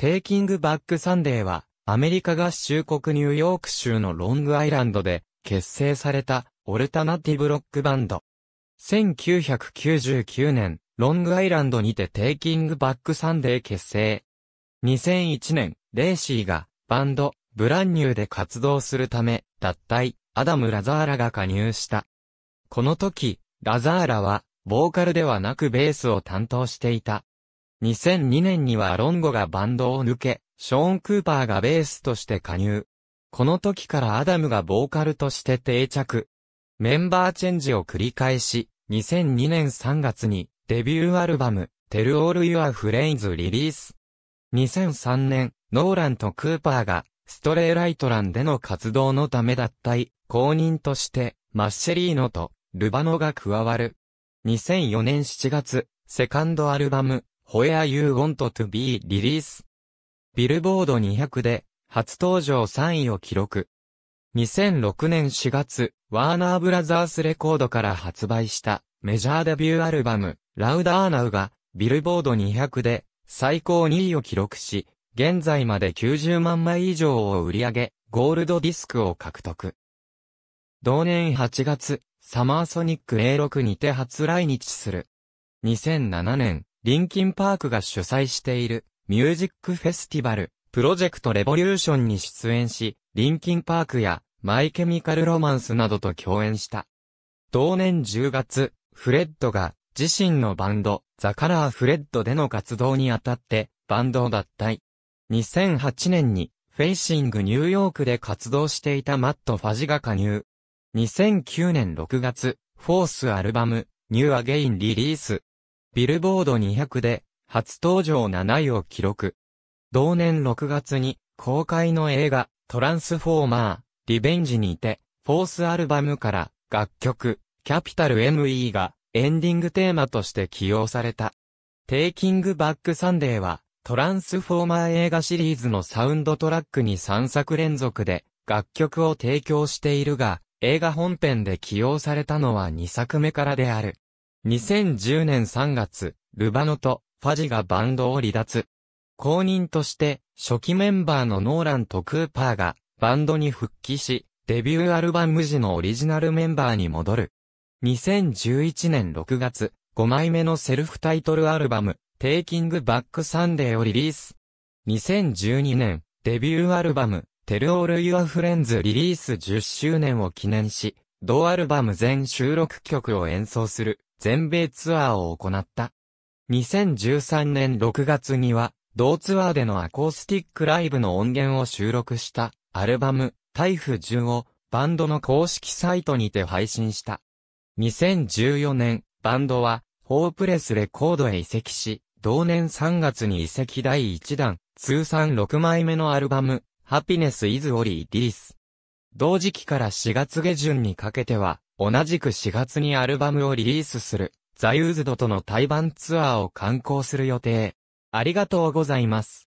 テイキングバックサンデーは、アメリカ合衆国ニューヨーク州のロングアイランドで結成されたオルタナティブロックバンド。1999年、ロングアイランドにてテイキングバックサンデー結成。2001年、レーシーがバンド、ブランニューで活動するため、脱退、アダム・ラザーラが加入した。この時、ラザーラは、ボーカルではなくベースを担当していた。2002年にはロンゴがバンドを抜け、ショーン・クーパーがベースとして加入。この時からアダムがボーカルとして定着。メンバーチェンジを繰り返し、2002年3月にデビューアルバム、テルオールユアフレインズリリース。2003年、ノーランとクーパーがストレイライトランでの活動のため脱退、公認としてマッシェリーノとルバノが加わる。2004年7月、セカンドアルバム、Where You Want To Be Release ビルボード200で初登場3位を記録。2006年4月、ワーナーブラザースレコードから発売したメジャーデビューアルバム、ラウダーナウがビルボード200で最高2位を記録し、現在まで90万枚以上を売り上げ、ゴールドディスクを獲得。同年8月、サマーソニック A6 にて初来日する。2007年、リンキンパークが主催しているミュージックフェスティバル、プロジェクトレボリューションに出演し、リンキンパークやマイケミカルロマンスなどと共演した。同年10月、フレッドが自身のバンド、ザ・カラー・フレッドでの活動にあたってバンドを脱退。2008年にフェイシングニューヨークで活動していたマット・ファジが加入。2009年6月、フォースアルバム、ニューアゲインリリース、ビルボード200で初登場7位を記録。同年6月に公開の映画トランスフォーマーリベンジにてフォースアルバムから楽曲キャピタル ME がエンディングテーマとして起用された。テイキングバックサンデーはトランスフォーマー映画シリーズのサウンドトラックに3作連続で楽曲を提供しているが、映画本編で起用されたのは2作目からである。2010年3月、ルバノとファジがバンドを離脱。後任として、初期メンバーのノーランとクーパーがバンドに復帰し、デビューアルバム時のオリジナルメンバーに戻る。2011年6月、5枚目のセルフタイトルアルバム、Taking Back Sunday をリリース。2012年、デビューアルバム、Tell All Your Friends リリース10周年を記念し、同アルバム全収録曲を演奏する。全米ツアーを行った。2013年6月には、同ツアーでのアコースティックライブの音源を収録したアルバム、タイフ10をバンドの公式サイトにて配信した。2014年、バンドは、ホープレスレコードへ移籍し、同年3月に移籍第1弾、通算6枚目のアルバム、ハピネス・イズ・オリー・ディリス。同時期から4月下旬にかけては、同じく4月にアルバムをリリースする、ザ・ユーズドとの対バンツアーを観光する予定。ありがとうございます。